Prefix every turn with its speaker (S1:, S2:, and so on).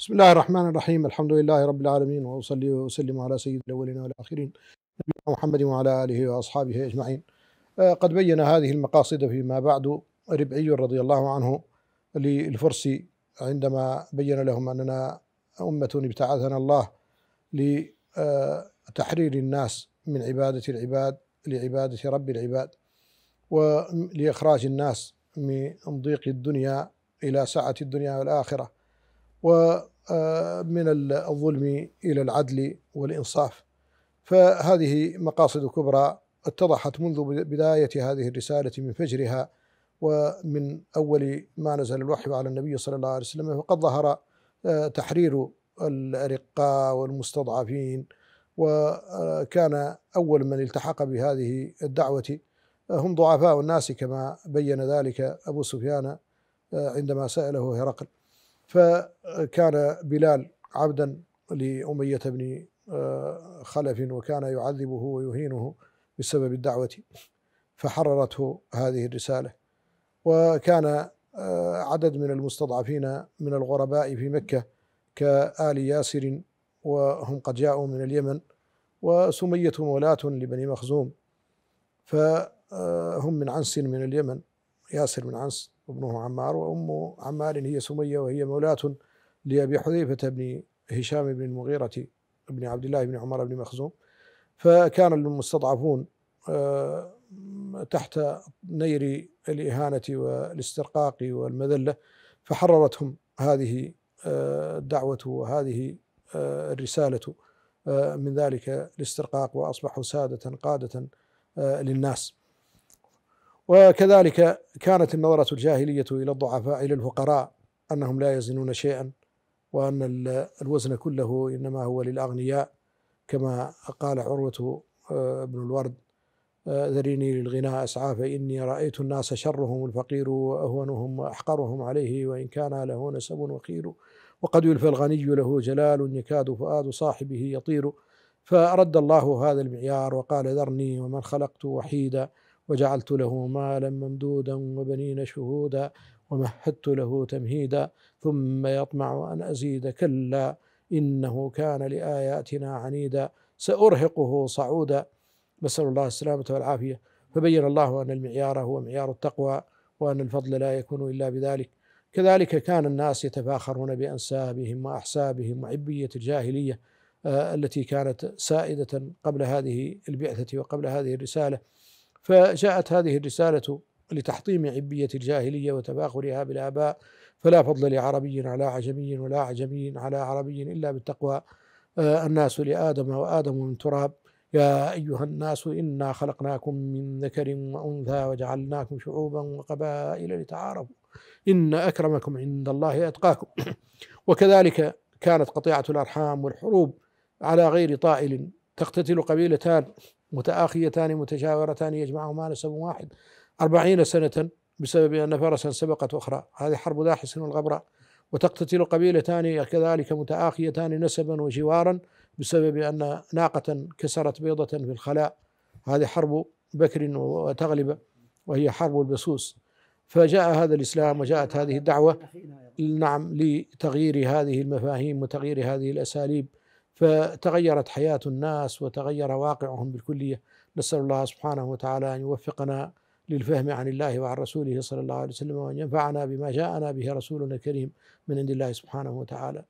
S1: بسم الله الرحمن الرحيم الحمد لله رب العالمين وأصلي وأسلم على سيد الأولين والآخرين نبينا محمد وعلى آله وأصحابه أجمعين آه، قد بين هذه المقاصد فيما بعد ربعي رضي الله عنه للفرسي عندما بين لهم أننا أمة ابتعثنا الله لتحرير الناس من عبادة العباد لعبادة رب العباد ولإخراج الناس من ضيق الدنيا إلى سعة الدنيا والآخرة و آه، من الظلم إلى العدل والإنصاف فهذه مقاصد كبرى اتضحت منذ بداية هذه الرسالة من فجرها ومن أول ما نزل الوحي على النبي صلى الله عليه وسلم فقد ظهر آه، تحرير الأرقاء والمستضعفين وكان أول من التحق بهذه الدعوة هم ضعفاء الناس كما بين ذلك أبو سفيان آه، عندما سأله هرقل فكان بلال عبدا لأمية بن آه، خلف وكان يعذبه ويهينه بسبب الدعوة فحررته هذه الرسالة وكان آه، عدد من المستضعفين من الغرباء في مكة كآل ياسر وهم قد جاءوا من اليمن وسمية مولاة لبني مخزوم فهم آه، من عنس من اليمن ياسر بن عنس وابنه عمار وأم عمار هي سمية وهي مولاة لأبي حذيفة بن هشام بن المغيرة بن عبد الله بن عمر بن مخزوم فكان المستضعفون آه، تحت نير الإهانة والاسترقاق والمذلة فحررتهم هذه آه، الدعوة وهذه آه، الرسالة من ذلك الاسترقاق وأصبحوا سادة قادة للناس وكذلك كانت النظرة الجاهلية إلى الضعفاء إلى الفقراء أنهم لا يزنون شيئا وأن الوزن كله إنما هو للأغنياء كما قال عروة آه، بن الورد آه، ذريني للغناء أسعى فإني رأيت الناس شرهم الفقير وأهونهم وأحقرهم عليه وإن كان له نسب وخير وقد يلفى الغني له جلال يكاد فؤاد صاحبه يطير فرد الله هذا المعيار وقال ذرني ومن خلقت وحيدا وجعلت له مالا ممدودا وبنين شهودا ومهدت له تمهيدا ثم يطمع ان ازيد كلا انه كان لاياتنا عنيدا سارهقه صعودا نسال الله السلامه والعافيه فبين الله ان المعيار هو معيار التقوى وان الفضل لا يكون الا بذلك كذلك كان الناس يتفاخرون بانسابهم واحسابهم وعبيه الجاهليه آه، التي كانت سائده قبل هذه البعثه وقبل هذه الرساله فجاءت هذه الرسالة لتحطيم عبية الجاهلية وتفاخرها بالآباء فلا فضل لعربي على عجمي ولا عجمي على عربي إلا بالتقوى آه، الناس لآدم وآدم من تراب يا أيها الناس إنا خلقناكم من ذكر وأنثى وجعلناكم شعوبا وقبائل لتعارفوا إن أكرمكم عند الله أتقاكم وكذلك كانت قطيعة الأرحام والحروب على غير طائل تقتتل قبيلتان متآخيتان متجاورتان يجمعهما نسب واحد أربعين سنة بسبب أن فرسا سبقت أخرى هذه حرب داحس والغبراء وتقتتل قبيلتان كذلك متآخيتان نسبا وجوارا بسبب أن ناقة كسرت بيضة في الخلاء هذه حرب بكر وتغلب وهي حرب البسوس فجاء هذا الإسلام وجاءت هذه الدعوة نعم لتغيير هذه المفاهيم وتغيير هذه الأساليب فتغيرت حياة الناس وتغير واقعهم بالكلية نسأل الله سبحانه وتعالى أن يوفقنا للفهم عن الله وعن رسوله صلى الله عليه وسلم وأن ينفعنا بما جاءنا به رسولنا الكريم من عند الله سبحانه وتعالى